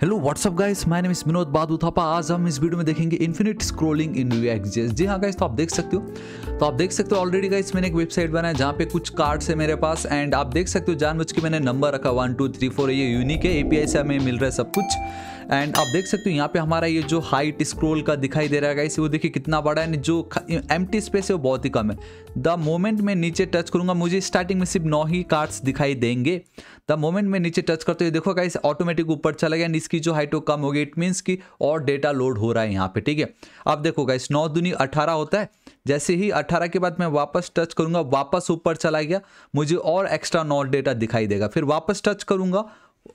Hello what's up guys my name is Vinod बादू Thapa आज हम इस वीडियो में देखेंगे इन्फिनिट स्क्रोलिंग इन रिएक्ट जेस जी हाँ गाइस तो आप देख सकते हो तो आप देख सकते हो ऑलरेडी गाइस मैंने एक वेबसाइट बनाया जहाँ पे कुछ कार्ड्स है मेरे पास एंड आप देख सकते हो जानबूझ के मैंने नंबर रखा वन टू थ्री फोर ये यूनिक है एपीआई से हमें मिल रहा है सब कुछ एंड आप देख सकते हो यहाँ पे हमारा ये जो हाइट स्क्रोल का दिखाई दे रहा है इसे वो देखिए कितना बड़ा है जो एम स्पेस है वो बहुत ही कम है द मोमेंट मैं नीचे टच करूंगा मुझे स्टार्टिंग में सिर्फ नौ ही कार्ड्स दिखाई देंगे द मोमेंट मैं नीचे टच करते हुए देखो गाइस ऑटोमेटिक ऊपर चला गया इसकी जो हाइट वो कम होगी इट मीन्स की और डेटा लोड हो रहा है यहाँ पे ठीक है अब देखो गाइस नौ दुनी अठारह होता है जैसे ही 18 के बाद मैं वापस टच करूंगा वापस ऊपर चला गया मुझे और एक्स्ट्रा नॉट डेटा दिखाई देगा फिर वापस टच करूंगा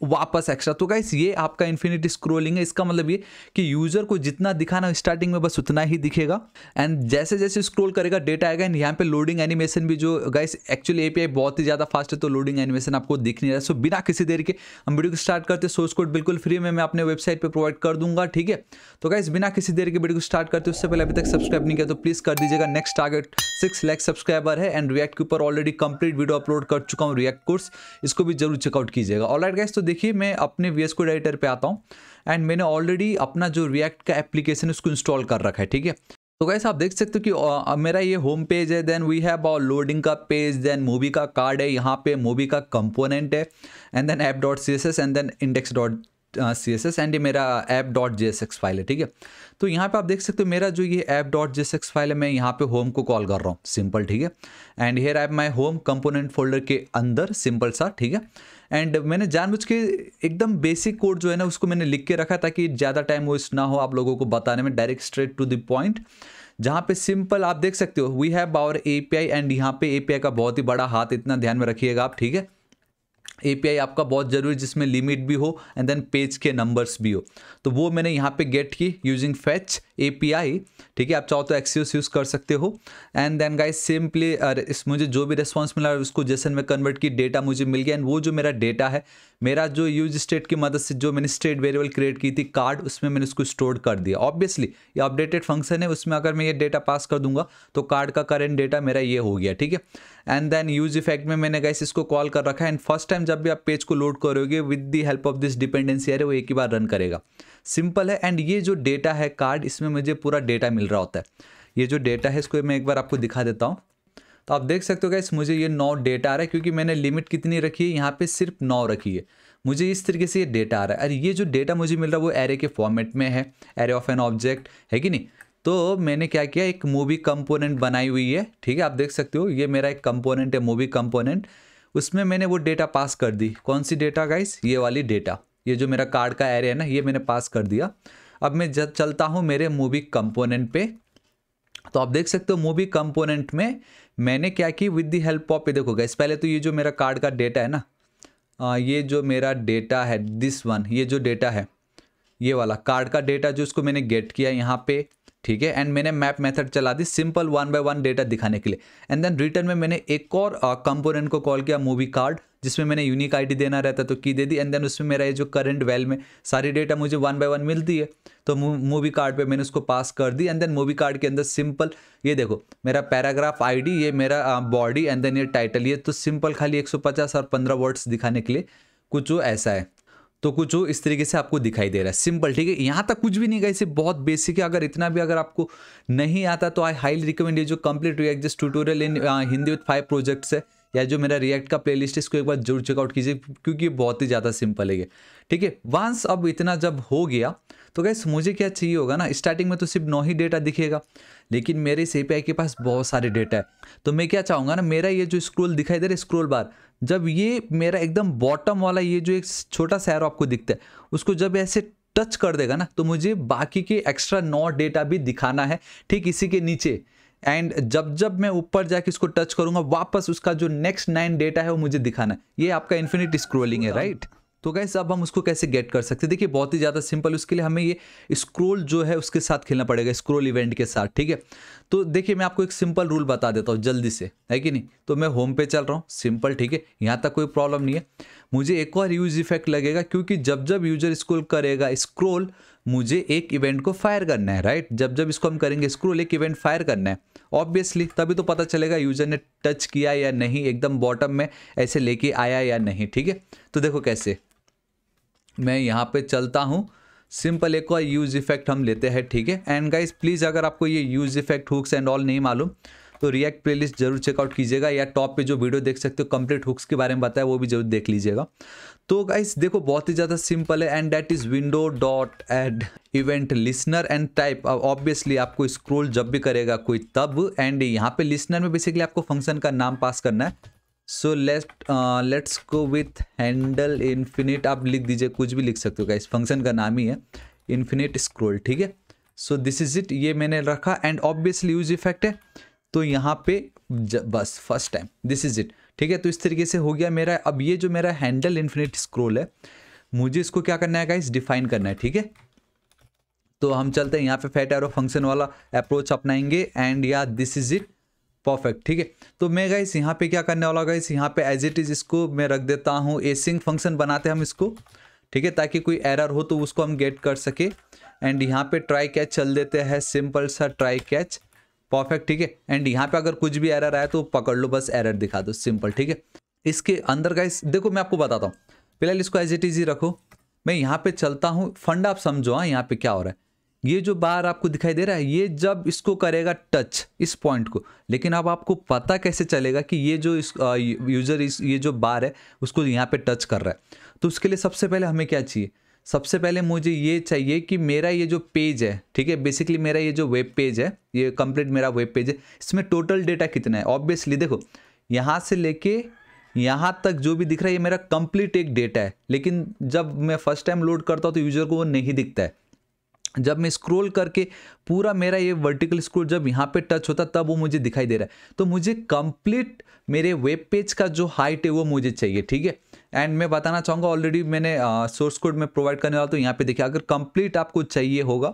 वापस एक्स्ट्रा तो गाइस ये आपका इन्फिनिटी स्क्रोलिंग है इसका मतलब ये कि यूज़र को जितना दिखाना स्टार्टिंग में बस उतना ही दिखेगा एंड जैसे जैसे स्क्रोल करेगा डेटा आएगा एंड यहाँ पे लोडिंग एनिमेशन भी जो गाइस एक्चुअली एपीआई बहुत ही ज़्यादा फास्ट है तो लोडिंग एनिमेशन आपको दिख नहीं रहा सो बिना किसी देर के हम वीडियो को स्टार्ट करते सोर्स कोड बिल्कुल फ्री में मैं अपने वेबसाइट पर प्रोवाइड कर दूंगा ठीक है तो गाइस बिना किसी देर के वीडियो को स्टार्ट करते उससे पहले अभी तक सब्सक्राइब नहीं किया तो प्लीज़ कर दीजिएगा next target six lakh subscriber है एंड रिएक्ट के ऊपर ऑलरेडी कंप्लीट वीडियो अपलोड कर चुका हूँ रिएक्ट कोर्स इसको भी जरूर चेकआउट कीजिएगा ऑल राइट गाइस तो दोस्तों देखिए मैं अपने वी एस कोड एडिटर पर आता हूँ एंड मैंने ऑलरेडी अपना जो रिएक्ट का एप्लीकेशन उसको इंस्टॉल कर रखा है ठीक है तो गैस आप देख सकते हो कि आ, मेरा ये होम पेज है then we have our loading का पेज देन मूवी का कार्ड है यहाँ पे मूवी का कंपोनेंट है and then app dot C S S and then index dot C S S and ये मेरा app dot J S X file है ठीक है तो यहाँ पे आप देख सकते हो मेरा जो ये app dot J S X file है मैं यहाँ पे होम को कॉल कर रहा हूँ सिंपल ठीक है and here app my home component folder के अंदर सिंपल सा ठीक है एंड मैंने जानबूझ के एकदम बेसिक कोड जो है ना उसको मैंने लिख के रखा ताकि ज़्यादा टाइम वेस्ट ना हो आप लोगों को बताने में direct straight to the point जहाँ पे सिंपल आप देख सकते हो we have our A P I and यहाँ पे ए पी आई का बहुत ही बड़ा हाथ इतना ध्यान में रखिएगा आप ठीक है एपीआई आपका बहुत ज़रूरी जिसमें लिमिट भी हो एंड देन पेज के नंबर्स भी हो तो वो मैंने यहाँ पे गेट की यूजिंग फैच एपीआई ठीक है आप चाहो तो एक्सियोस यूज़ कर सकते हो एंड देन गाइस सिंपली इस मुझे जो भी रिस्पॉन्स मिला उसको जैसन में कन्वर्ट की डेटा मुझे मिल गया एंड वो जो मेरा डेटा है मेरा जो यूज स्टेट की मदद से जो मैंने स्टेट वेरिएबल क्रिएट की थी कार्ड उसमें मैंने उसको स्टोर कर दिया ऑब्वियसली ये अपडेटेड फंक्शन है उसमें अगर मैं ये डेटा पास कर दूंगा तो कार्ड का करेंट डेटा मेरा ये हो गया ठीक है एंड देन यूज इफेक्ट में मैंने गाइस इसको कॉल कर रखा है एंड फर्स्ट टाइम जब भी आप पेज को लोड करोगे with the help of this dependency array वो एक ही बार रन करेगा सिंपल है एंड ये जो डेटा है कार्ड इसमें मुझे पूरा डेटा मिल रहा होता है ये जो डेटा है इसको मैं एक बार आपको दिखा देता हूँ तो आप देख सकते हो गैस मुझे ये नौ डेटा आ रहा है क्योंकि मैंने लिमिट कितनी रखी है यहाँ पे सिर्फ नौ रखी है मुझे इस तरीके से ये डेटा आ रहा है और ये जो डेटा मुझे मिल रहा है वो एरे के फॉर्मेट में है एरे ऑफ एन ऑब्जेक्ट है कि नहीं तो मैंने क्या किया एक मूवी कंपोनेंट बनाई हुई है ठीक है आप देख सकते हो ये मेरा एक कंपोनेंट है मूवी कंपोनेंट उसमें मैंने वो डेटा पास कर दी कौन सी डेटा गाइस ये वाली डेटा ये जो मेरा कार्ड का एरे है ना ये मैंने पास कर दिया अब मैं जब चलता हूँ मेरे मूवी कंपोनेंट पे तो आप देख सकते हो मूवी कंपोनेंट में मैंने क्या की विद द हेल्प ऑफ ये देखो गाइस पहले तो ये जो मेरा कार्ड का डेटा है ना ये जो मेरा डेटा है दिस वन ये जो डेटा है ये वाला कार्ड का डेटा जो उसको मैंने गेट किया यहाँ पे ठीक है एंड मैंने मैप मेथड चला दी simple one by one data दिखाने के लिए एंड देन रिटर्न में मैंने एक और कंपोनेंट को कॉल किया मूवी कार्ड जिसमें मैंने यूनिक आईडी देना रहता तो की दे दी एंड देन उसमें मेरा ये जो करंट वेल में सारी डेटा मुझे वन बाय वन मिलती है तो मूवी कार्ड पे मैंने उसको पास कर दी एंड देन मूवी कार्ड के अंदर सिंपल ये देखो मेरा पैराग्राफ आई ये मेरा बॉडी एंड देन ये टाइटल ये तो सिंपल खाली एक और पंद्रह वर्ड्स दिखाने के लिए कुछ ऐसा है तो कुछ इस तरीके से आपको दिखाई दे रहा है सिंपल ठीक है यहाँ तक कुछ भी नहीं गई सिर्फ बहुत बेसिक है अगर इतना भी अगर आपको नहीं आता तो आई हाईली रिकमेंड ये जो complete react JS tutorial in Hindi with five projects है या जो मेरा रिएक्ट का प्लेलिस्ट है इसको एक बार जरूर चेकआउट कीजिए क्योंकि बहुत ही ज़्यादा सिंपल है ठीक है वांस अब इतना जब हो गया तो गैस मुझे क्या चाहिए होगा ना स्टार्टिंग में तो सिर्फ नौ ही डेटा दिखेगा लेकिन मेरे इस एपीआई के पास बहुत सारे डेटा है तो मैं क्या चाहूँगा ना मेरा ये जो स्क्रोल दिखाई दे रहा है स्क्रोल बार जब ये मेरा एकदम बॉटम वाला ये जो एक छोटा सा आपको दिखता है उसको जब ऐसे टच कर देगा ना तो मुझे बाकी के एक्स्ट्रा नौ डेटा भी दिखाना है ठीक इसी के नीचे एंड जब जब मैं ऊपर जाके इसको टच करूंगा वापस उसका जो नेक्स्ट नाइन डेटा है वो मुझे दिखाना है ये आपका इन्फिनिट स्क्रोलिंग है राइट right? तो गैस अब हम उसको कैसे गेट कर सकते हैं देखिए बहुत ही ज़्यादा सिंपल उसके लिए हमें ये स्क्रोल जो है उसके साथ खेलना पड़ेगा स्क्रोल इवेंट के साथ ठीक है तो देखिए मैं आपको एक सिंपल रूल बता देता हूँ जल्दी से है कि नहीं तो मैं होम पे चल रहा हूँ सिंपल ठीक है यहाँ तक कोई प्रॉब्लम नहीं है मुझे एक और यूज इफेक्ट लगेगा क्योंकि जब जब यूजर स्क्रोल करेगा स्क्रोल मुझे एक इवेंट को फायर करना है राइट जब जब इसको हम करेंगे स्क्रोल एक इवेंट फायर करना है ऑब्वियसली तभी तो पता चलेगा यूजर ने टच किया या नहीं एकदम बॉटम में ऐसे लेके आया या नहीं ठीक है तो देखो कैसे मैं यहाँ पे चलता हूँ सिंपल एक और यूज़ इफेक्ट हम लेते हैं ठीक है एंड गाइज प्लीज़ अगर आपको ये use effect hooks and all नहीं मालूम तो रिएक्ट प्लेलिस्ट जरूर चेकआउट कीजिएगा या टॉप पे जो वीडियो देख सकते हो कंप्लीट हुक्स के बारे में बताया वो भी जरूर देख लीजिएगा तो गाइस देखो बहुत ही ज़्यादा सिंपल है and that is window dot add event listener and type obviously आपको स्क्रोल जब भी करेगा कोई तब एंड यहाँ पे लिसनर में बेसिकली आपको फंक्शन का नाम पास करना है so let let's go with handle infinite आप लिख दीजिए कुछ भी लिख सकते हो क्या इस फंक्शन का नाम ही है इन्फिनिट स्क्रोल ठीक है सो दिस इज इट ये मैंने रखा एंड ऑब्वियसली यूज इफेक्ट है तो यहाँ पे बस first time this is it ठीक है तो इस तरीके से हो गया मेरा अब ये जो मेरा हैंडल इन्फिनिट स्क्रोल है मुझे इसको क्या करना है गाइस डिफाइन करना है ठीक है तो हम चलते हैं यहाँ पे फैट एरो फंक्शन वाला अप्रोच अपनाएंगे एंड या दिस इज इट परफेक्ट ठीक है तो मैं गाइस यहाँ पे क्या करने वाला गाइस यहाँ पे एज इट इज़ इसको मैं रख देता हूँ एसिंग फंक्शन बनाते हैं हम इसको ठीक है ताकि कोई एरर हो तो उसको हम गेट कर सके एंड यहाँ पे ट्राई कैच चल देते हैं सिंपल सा ट्राई कैच परफेक्ट ठीक है एंड यहाँ पे अगर कुछ भी एरर आया तो पकड़ लो बस एरर दिखा दो सिंपल ठीक है इसके अंदर गाइस देखो मैं आपको बताता हूँ फिलहाल इसको एज इट इज़ ही रखो मैं यहाँ पे चलता हूँ फंड आप समझो हाँ यहाँ पे क्या हो रहा है ये जो बार आपको दिखाई दे रहा है ये जब इसको करेगा टच इस पॉइंट को लेकिन अब आपको पता कैसे चलेगा कि ये जो इस आ, यूज़र इस ये जो बार है उसको यहाँ पे टच कर रहा है तो उसके लिए सबसे पहले हमें क्या चाहिए सबसे पहले मुझे ये चाहिए कि मेरा ये जो पेज है ठीक है बेसिकली मेरा ये जो वेब पेज है ये कंप्लीट मेरा वेब पेज है इसमें टोटल डेटा कितना है ऑब्वियसली देखो यहाँ से लेके यहाँ तक जो भी दिख रहा है ये मेरा कंप्लीट एक डेटा है लेकिन जब मैं फर्स्ट टाइम लोड करता हूँ तो यूज़र को वो नहीं दिखता है जब मैं स्क्रॉल करके पूरा मेरा ये वर्टिकल स्क्रॉल जब यहाँ पे टच होता तब वो मुझे दिखाई दे रहा है तो मुझे कंप्लीट मेरे वेब पेज का जो हाइट है वो मुझे चाहिए ठीक है एंड मैं बताना चाहूँगा ऑलरेडी मैंने सोर्स कोड में प्रोवाइड करने वाला तो यहाँ पे देखिए अगर कंप्लीट आपको चाहिए होगा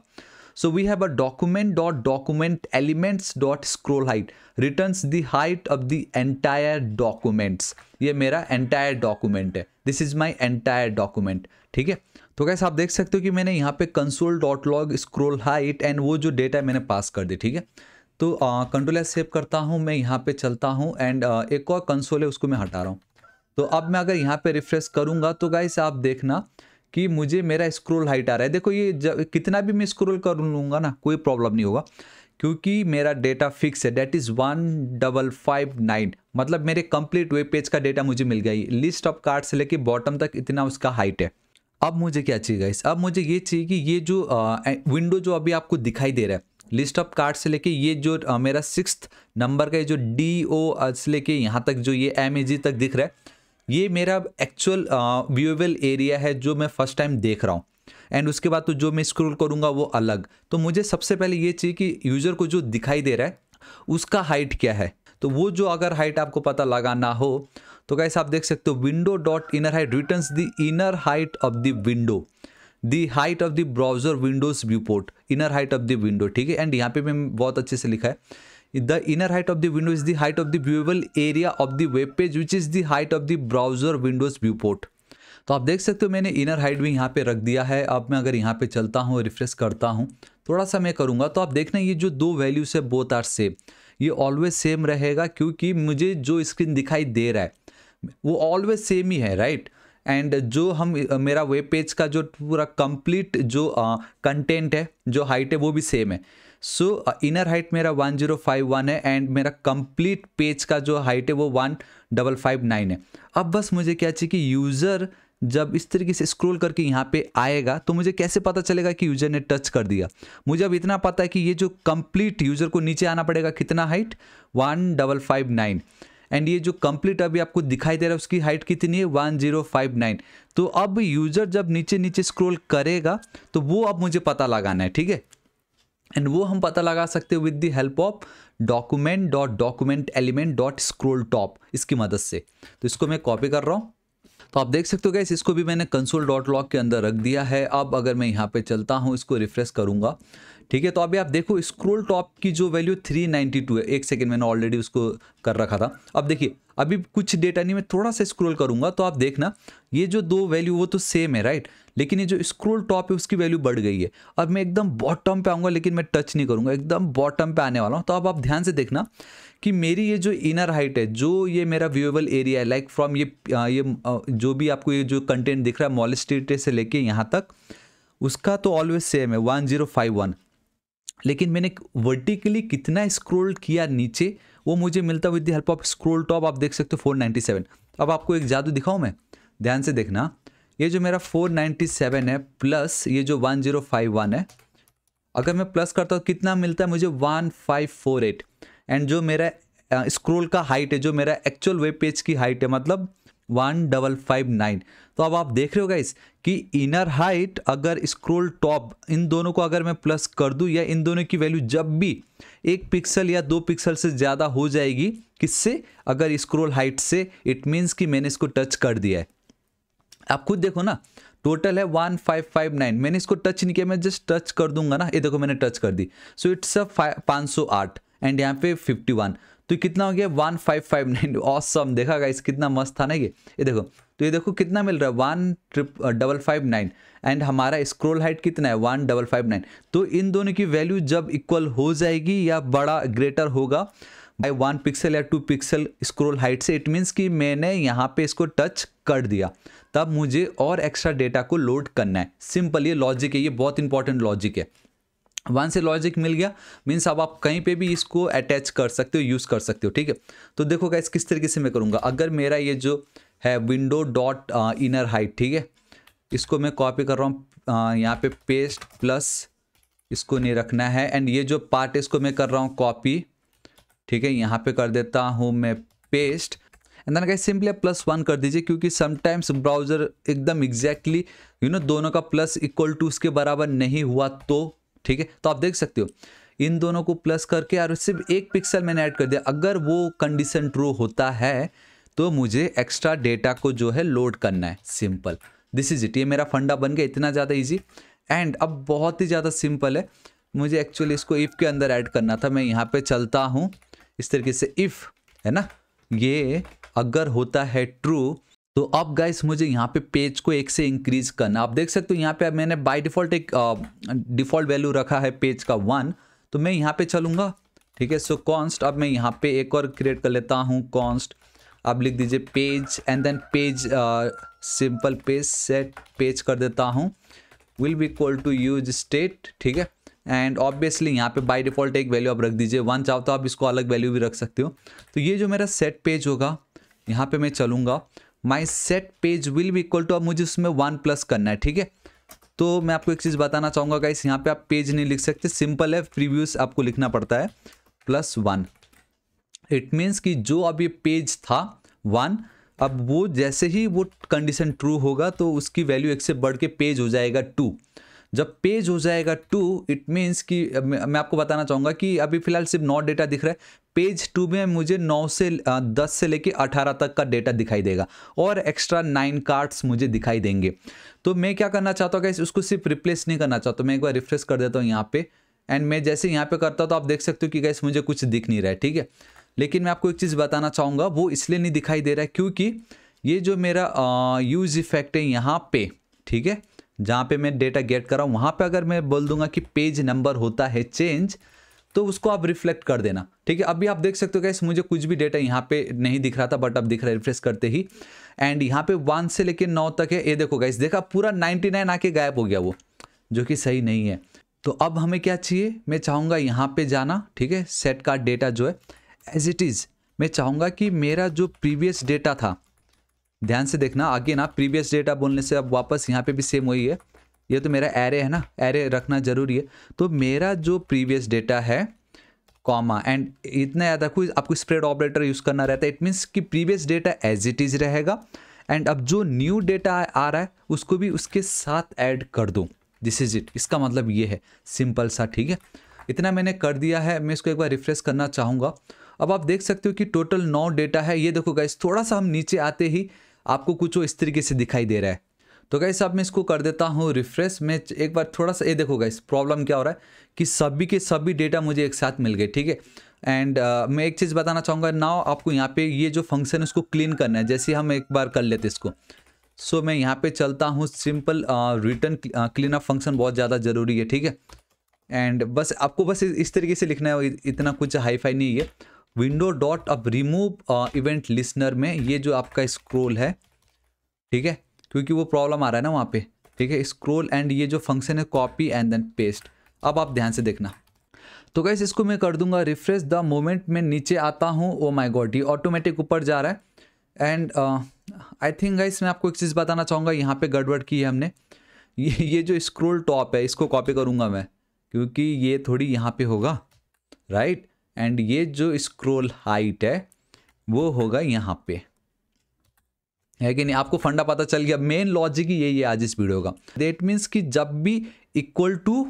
So we have a document dot document elements dot scroll height returns the height of the entire documents. ये मेरा entire document है this is my entire document ठीक है तो कैसे आप देख सकते हो कि मैंने यहाँ पे console dot log scroll height and वो जो डेटा मैंने पास कर दी ठीक है तो कंट्रोल एस सेव करता हूँ मैं यहाँ पे चलता हूँ एंड uh, एक और कंसोल है उसको मैं हटा रहा हूँ तो अब मैं अगर यहाँ पे रिफ्रेश करूँगा तो गाइस आप देखना कि मुझे मेरा स्क्रोल हाइट आ रहा है देखो ये कितना भी मैं स्क्रोल कर लूँगा ना कोई प्रॉब्लम नहीं होगा क्योंकि मेरा डेटा फिक्स है that is one double five nine मतलब मेरे कंप्लीट वेब पेज का डेटा मुझे मिल गया लिस्ट ऑफ कार्ड से लेके बॉटम तक इतना उसका हाइट है अब मुझे क्या चाहिए गाइस अब मुझे ये चाहिए कि ये जो विंडो जो अभी आपको दिखाई दे रहा है लिस्ट ऑफ कार्ड से लेके ये जो आ, मेरा सिक्स नंबर का ये जो डी ओ से लेके यहाँ तक जो ये एम तक दिख रहा है ये मेरा एक्चुअल व्यूएबल एरिया है जो मैं फर्स्ट टाइम देख रहा हूँ एंड उसके बाद तो जो मैं स्क्रोल करूँगा वो अलग तो मुझे सबसे पहले ये चाहिए कि यूज़र को जो दिखाई दे रहा है उसका हाइट क्या है तो वो जो अगर हाइट आपको पता लगाना हो तो कैसे आप देख सकते हो window dot inner height return the inner height of the window the height of the browser windows viewport inner height of the window ठीक है एंड यहाँ पे भी बहुत अच्छे से लिखा है the inner height of the window is the height of the viewable area of the web page which is the height of the browser windows viewport तो आप देख सकते हो मैंने इनर हाइट भी यहाँ पे रख दिया है अब मैं अगर यहाँ पे चलता हूँ रिफ्रेश करता हूँ थोड़ा सा मैं करूँगा तो आप देखना ये जो दो वैल्यूज है बोथ आर सेम ये ऑलवेज सेम रहेगा क्योंकि मुझे जो स्क्रीन दिखाई दे रहा है वो ऑलवेज सेम ही है राइट एंड जो हम मेरा वेब पेज का जो पूरा कंप्लीट जो कंटेंट है जो हाइट है वो भी सेम है सो इनर हाइट मेरा 1051 है एंड मेरा कंप्लीट पेज का जो हाइट है वो वन डबल फाइव नाइन है अब बस मुझे क्या चाहिए कि यूज़र जब इस तरीके से स्क्रॉल करके यहाँ पे आएगा तो मुझे कैसे पता चलेगा कि यूज़र ने टच कर दिया मुझे अब इतना पता है कि ये जो कंप्लीट यूज़र को नीचे आना पड़ेगा कितना height one double five nine and ये जो कंप्लीट अभी आपको दिखाई दे रहा है उसकी हाइट कितनी है वन जीरो फाइव नाइन तो अब यूज़र जब नीचे नीचे स्क्रोल करेगा तो वो अब मुझे पता लगाना है ठीक है एंड वो हम पता लगा सकते हैं with the help of document dot document element dot scroll top इसकी मदद से तो इसको मैं कॉपी कर रहा हूँ तो आप देख सकते हो गैस इसको भी मैंने कंसोल डॉट लॉक के अंदर रख दिया है अब अगर मैं यहाँ पे चलता हूँ इसको रिफ्रेश करूँगा ठीक है तो अभी आप देखो स्क्रोल टॉप की जो वैल्यू 392 है एक सेकेंड मैंने ऑलरेडी उसको कर रखा था अब देखिए अभी कुछ डेटा नहीं मैं थोड़ा सा स्क्रोल करूँगा तो आप देखना ये जो दो वैल्यू वो तो सेम है राइट लेकिन ये जो स्क्रोल टॉप है उसकी वैल्यू बढ़ गई है अब मैं एकदम बॉटम पे आऊँगा लेकिन मैं टच नहीं करूँगा एकदम बॉटम पे आने वाला हूँ तो अब आप ध्यान से देखना कि मेरी ये जो इनर हाइट है जो ये मेरा व्यूएबल एरिया है लाइक फ्रॉम ये ये जो भी आपको ये जो कंटेंट दिख रहा है मॉलिस्टेटे से लेके यहाँ तक उसका तो ऑलवेज सेम है वन जीरो फाइव वन लेकिन मैंने वर्टिकली कितना स्क्रोल किया नीचे वो मुझे मिलता with the help of scroll top आप देख सकते हो फोर नाइन्टी सेवन अब आपको एक जादू दिखाऊँ मैं ध्यान से देखना ये जो मेरा 497 है प्लस ये जो 1051 है अगर मैं प्लस करता हूँ कितना मिलता है मुझे 1548 एंड जो मेरा स्क्रोल का हाइट है जो मेरा एक्चुअल वेब पेज की हाइट है मतलब वन डबल फाइव नाइन तो अब आप देख रहे हो गाइस कि इनर हाइट अगर स्क्रोल टॉप इन दोनों को अगर मैं प्लस कर दूँ या इन दोनों की वैल्यू जब भी एक पिक्सल या दो पिक्सल से ज़्यादा हो जाएगी किससे अगर स्क्रोल हाइट से इट मीन्स कि मैंने इसको टच कर दिया है आप खुद देखो ना टोटल है वन फाइव फाइव नाइन मैंने इसको टच नहीं किया मैं जस्ट टच कर दूंगा ना ये देखो मैंने टच कर दी सो इट्स अ पाँच सौ आठ एंड यहाँ पे फिफ्टी वन तो कितना हो गया one five five nine awesome देखा इस कितना मस्त था ना ये ये देखो तो ये देखो कितना मिल रहा है one trip double five nine and हमारा स्क्रोल हाइट कितना है वन डबल फाइव नाइन तो इन दोनों की वैल्यू जब इक्वल हो जाएगी या बड़ा ग्रेटर होगा बाई वन पिक्सल या टू पिक्सल स्क्रोल हाइट से इट मीन्स कि मैंने यहाँ पे इसको टच कर दिया तब मुझे और एक्स्ट्रा डेटा को लोड करना है सिंपल ये लॉजिक है ये बहुत इंपॉर्टेंट लॉजिक है वन से लॉजिक मिल गया मीन्स अब आप कहीं पे भी इसको अटैच कर सकते हो यूज़ कर सकते हो ठीक है तो देखो गाइस किस तरीके से मैं करूँगा अगर मेरा ये जो है विंडो डॉट इनर हाइट ठीक है इसको मैं कॉपी कर रहा हूँ यहाँ पे पेस्ट प्लस इसको नहीं रखना है एंड ये जो पार्ट इसको मैं कर रहा हूँ कॉपी ठीक है यहाँ पे कर देता हूँ मैं paste and then guys simply आप प्लस वन कर दीजिए क्योंकि समटाइम्स ब्राउजर एकदम एग्जैक्टली यू नो दोनों का प्लस इक्वल टू उसके बराबर नहीं हुआ तो ठीक है तो आप देख सकते हो इन दोनों को प्लस करके और सिर्फ एक पिक्सल मैंने ऐड कर दिया अगर वो कंडीशन ट्रू होता है तो मुझे एक्स्ट्रा डेटा को जो है लोड करना है सिंपल दिस इज इट ये मेरा फंडा बन गया इतना ज़्यादा ईजी एंड अब बहुत ही ज़्यादा सिंपल है मुझे एक्चुअली इसको इफ़ के अंदर ऐड करना था मैं यहाँ पे चलता हूँ इस तरीके से इफ़ है ना ये अगर होता है ट्रू तो अब गाइस मुझे यहाँ पे पेज को एक से इंक्रीज करना आप देख सकते हो यहाँ पे मैंने बाय डिफ़ॉल्ट एक डिफ़ॉल्ट वैल्यू रखा है पेज का वन तो मैं यहाँ पे चलूँगा ठीक है सो कॉन्स्ट अब मैं यहाँ पे एक और क्रिएट कर लेता हूँ कॉन्स्ट अब लिख दीजिए page and then page simple page set page कर देता हूँ will be call to use state ठीक है एंड ऑब्वियसली यहाँ पे बाय डिफॉल्ट एक वैल्यू आप रख दीजिए वन चाहो तो आप इसको अलग वैल्यू भी रख सकते हो तो ये जो मेरा सेट पेज होगा यहाँ पे मैं चलूँगा my set page will be equal to अब मुझे उसमें वन प्लस करना है ठीक है तो मैं आपको एक चीज़ बताना चाहूँगा गाइस यहाँ पे आप पेज नहीं लिख सकते सिंपल है प्रिव्यूज आपको लिखना पड़ता है प्लस वन इट मीन्स कि जो अब ये पेज था वन अब वो जैसे ही वो कंडीशन ट्रू होगा तो उसकी वैल्यू एक से बढ़ के पेज हो जाएगा टू जब पेज हो जाएगा टू इट मीन्स कि मैं आपको बताना चाहूँगा कि अभी फिलहाल सिर्फ नौ डेटा दिख रहा है पेज टू में मुझे नौ से दस से लेके अठारह तक का डेटा दिखाई देगा और एक्स्ट्रा नाइन कार्ड्स मुझे दिखाई देंगे तो मैं क्या करना चाहता हूँ उसको सिर्फ रिप्लेस नहीं करना चाहता मैं एक बार रिफ्रेश कर देता हूँ यहाँ पे एंड मैं जैसे यहाँ पे करता हूँ तो आप देख सकते हो कि गैस मुझे कुछ दिख नहीं रहा है ठीक है लेकिन मैं आपको एक चीज़ बताना चाहूँगा वो इसलिए नहीं दिखाई दे रहा है क्योंकि ये जो मेरा यूज इफेक्ट है यहाँ पे ठीक है जहाँ पे मैं डेटा गेट कर रहा हूँ वहाँ पे अगर मैं बोल दूंगा कि पेज नंबर होता है चेंज तो उसको आप रिफ्लेक्ट कर देना ठीक है अभी आप देख सकते हो गैस मुझे कुछ भी डेटा यहाँ पे नहीं दिख रहा था बट अब दिख रहा है रिफ्रेश करते ही एंड यहाँ पे वन से लेकर नौ तक है ये देखो गाइस देखा पूरा नाइन्टी नाइन आके गायब हो गया वो जो कि सही नहीं है तो अब हमें क्या चाहिए मैं चाहूँगा यहाँ पे जाना ठीक है सेट का डेटा जो है एज इट इज़ मैं चाहूँगा कि मेरा जो प्रीवियस डेटा था ध्यान से देखना आगे ना प्रीवियस डेटा बोलने से अब वापस यहाँ पे भी सेम वही है ये तो मेरा एरे है ना एरे रखना जरूरी है तो मेरा जो प्रीवियस डेटा है कॉमा एंड इतना याद रखो आपको स्प्रेड ऑपरेटर यूज़ करना रहता है इट मीन्स कि previous data as it is रहेगा एंड अब जो न्यू डेटा आ रहा है उसको भी उसके साथ ऐड कर दो दिस इज इट इसका मतलब ये है सिंपल सा ठीक है इतना मैंने कर दिया है मैं इसको एक बार रिफ्रेश करना चाहूँगा अब आप देख सकते हो कि टोटल नौ डेटा है ये देखो गाइस थोड़ा सा हम नीचे आते ही आपको कुछ इस तरीके से दिखाई दे रहा है तो गाइस अब मैं इसको कर देता हूँ रिफ्रेश में एक बार थोड़ा सा ये देखो गाइस प्रॉब्लम क्या हो रहा है कि सभी के सभी डेटा मुझे एक साथ मिल गए ठीक है एंड uh, मैं एक चीज़ बताना चाहूँगा नाउ आपको यहाँ पे ये जो फंक्शन है उसको क्लीन करना है जैसे हम एक बार कर लेते इसको सो so, मैं यहाँ पे चलता हूँ simple return clean up function बहुत ज़्यादा ज़रूरी है ठीक है एंड बस आपको बस इस तरीके से लिखना है इतना कुछ हाई फाई नहीं है विंडो डॉट अब रिमूव इवेंट लिसनर में ये जो आपका स्क्रोल है ठीक है क्योंकि वो प्रॉब्लम आ रहा है ना वहाँ पे ठीक है स्क्रोल एंड ये जो फंक्शन है कॉपी एंड देन पेस्ट अब आप ध्यान से देखना तो कैसे इसको मैं कर दूंगा रिफ्रेश द मोमेंट मैं नीचे आता हूँ ओ माई गॉड ये ऑटोमेटिक ऊपर जा रहा है एंड आई थिंक गाइस मैं आपको एक चीज़ बताना चाहूँगा यहाँ पे गड़बड़ की है हमने ये ये जो स्क्रोल टॉप है इसको कॉपी करूँगा मैं क्योंकि ये थोड़ी यहाँ पे होगा राइट एंड ये जो स्क्रोल हाइट है वो होगा यहाँ पे है कि नहीं आपको फंडा पता चल गया मेन लॉजिक ही यही है आज इस वीडियो का देट मीन्स कि जब भी इक्वल टू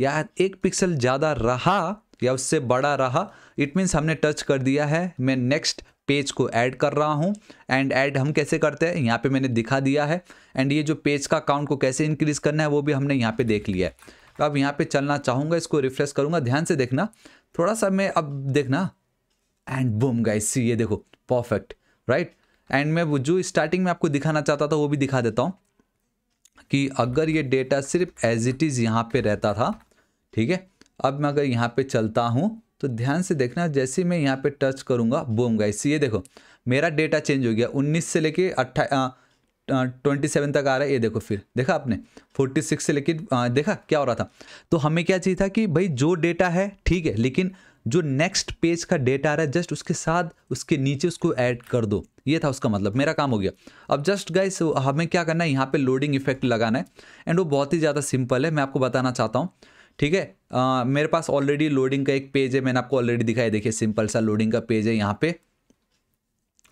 या एक पिक्सल ज़्यादा रहा या उससे बड़ा रहा इट मीन्स हमने टच कर दिया है मैं नेक्स्ट पेज को ऐड कर रहा हूँ एंड ऐड हम कैसे करते हैं यहाँ पे मैंने दिखा दिया है एंड ये जो पेज का काउंट को कैसे इंक्रीज़ करना है वो भी हमने यहाँ पे देख लिया है तो अब यहाँ पे चलना चाहूँगा इसको रिफ्रेश करूँगा ध्यान से देखना थोड़ा सा मैं अब देखना एंड बुम गाइस सी ये देखो परफेक्ट राइट एंड मैं जो स्टार्टिंग में आपको दिखाना चाहता था वो भी दिखा देता हूँ कि अगर ये डेटा सिर्फ एज इट इज़ यहाँ पे रहता था ठीक है अब मैं अगर यहाँ पे चलता हूँ तो ध्यान से देखना जैसे मैं यहाँ पे टच करूँगा बूम गाइस ये देखो मेरा डेटा चेंज हो गया 19 से लेके अट्ठा ट्वेंटी सेवन तक आ रहा है ये देखो फिर देखा आपने फोर्टी सिक्स से लेकिन देखा क्या हो रहा था तो हमें क्या चाहिए था कि भाई जो डेटा है ठीक है लेकिन जो नेक्स्ट पेज का डेटा आ रहा है जस्ट उसके साथ उसके नीचे उसको ऐड कर दो ये था उसका मतलब मेरा काम हो गया अब जस्ट गाइस हमें क्या करना है यहाँ पर लोडिंग इफेक्ट लगाना है एंड वो बहुत ही ज़्यादा सिंपल है मैं आपको बताना चाहता हूँ ठीक है मेरे पास ऑलरेडी लोडिंग का एक पेज है मैंने आपको ऑलरेडी दिखाई देखिए सिंपल सा लोडिंग का पेज है यहाँ पे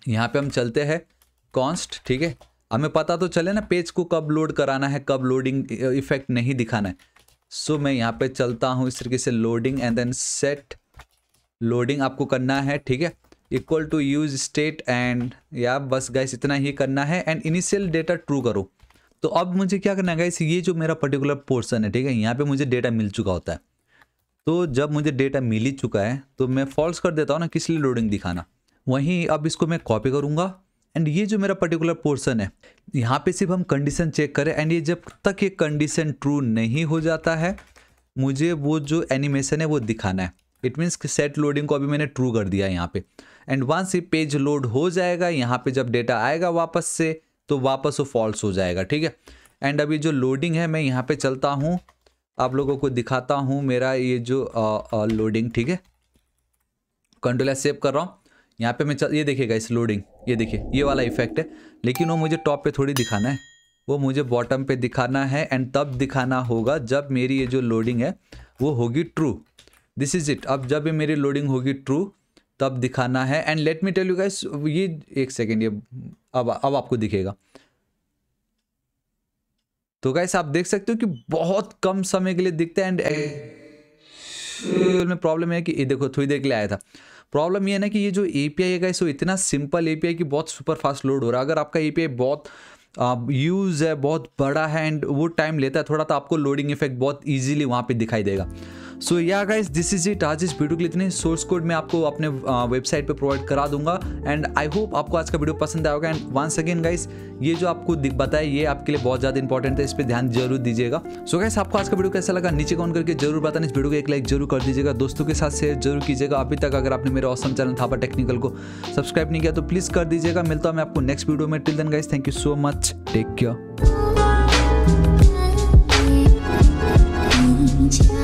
यहाँ पे हम चलते हैं कॉन्स्ट ठीक है हमें पता तो चले ना पेज को कब लोड कराना है कब लोडिंग इफेक्ट नहीं दिखाना है सो so, मैं यहाँ पे चलता हूँ इस तरीके से loading and then set loading आपको करना है ठीक है equal to use state and या बस गैस इतना ही करना है एंड इनिशियल डेटा ट्रू करो तो अब मुझे क्या करना है गैस ये जो मेरा पर्टिकुलर पोर्सन है ठीक है यहाँ पे मुझे डेटा मिल चुका होता है तो जब मुझे डेटा मिल ही चुका है तो मैं फॉल्स कर देता हूँ ना किस लिए लोडिंग दिखाना वहीं अब इसको मैं कॉपी करूँगा एंड ये जो मेरा पर्टिकुलर पोर्सन है यहाँ पे सिर्फ हम कंडीशन चेक करें एंड ये जब तक ये कंडीशन ट्रू नहीं हो जाता है मुझे वो जो एनिमेशन है वो दिखाना है इट मीन्स कि सेट लोडिंग को अभी मैंने ट्रू कर दिया यहाँ पे एंड वंस ये पेज लोड हो जाएगा यहाँ पे जब डेटा आएगा वापस से तो वापस वो फॉल्स हो जाएगा ठीक है एंड अभी जो लोडिंग है मैं यहाँ पे चलता हूँ आप लोगों को दिखाता हूँ मेरा ये जो लोडिंग ठीक है कंट्रोल सेव कर रहा हूँ यहाँ पे मैं चल ये देखिएगा इस लोडिंग ये देखिए ये वाला इफेक्ट है लेकिन वो मुझे टॉप पे थोड़ी दिखाना है वो मुझे बॉटम पे दिखाना है एंड तब दिखाना होगा जब मेरी ये जो लोडिंग है वो होगी ट्रू दिस इज़ इट अब जब ये मेरी लोडिंग होगी ट्रू तब दिखाना है and let me tell you guys ये एक सेकेंड ये अब अब आपको दिखेगा तो गाइस आप देख सकते हो कि बहुत कम समय के लिए दिखता है एंड में प्रॉब्लम है कि ये देखो थोड़ी देर के लिए आया था प्रॉब्लम ये है ना कि ये जो एपीआई है सो इतना सिंपल एपीआई कि बहुत सुपर फास्ट लोड हो रहा है अगर आपका एपीआई बहुत यूज़ है बहुत बड़ा है एंड वो टाइम लेता है थोड़ा तो आपको लोडिंग इफेक्ट बहुत ईजिली वहाँ पर दिखाई देगा सो yeah guys this is it आज इस वीडियो के लिए इतने सोर्स कोड मैं आपको अपने वेबसाइट पर प्रोवाइड करा दूंगा एंड आई होप आपको आज का वीडियो पसंद आएगा एंड वंस अगेन गाइज ये जो आपको बताया ये आपके लिए बहुत ज़्यादा इंपॉर्टेंट है इस पर ध्यान जरूर दीजिएगा सो so गाइस आपको आज का वीडियो कैसा लगा नीचे कौन करके जरूर बताने इस वीडियो को एक लाइक जरूर कर दीजिएगा दोस्तों के साथ शेयर जरूर कीजिएगा अभी तक अगर आपने मेरे औसम चैनल थापा टेक्निकल को सब्सक्राइब नहीं किया तो प्लीज़ कर दीजिएगा मिलता हूँ मैं आपको नेक्स्ट वीडियो में till then guys thank you so much take care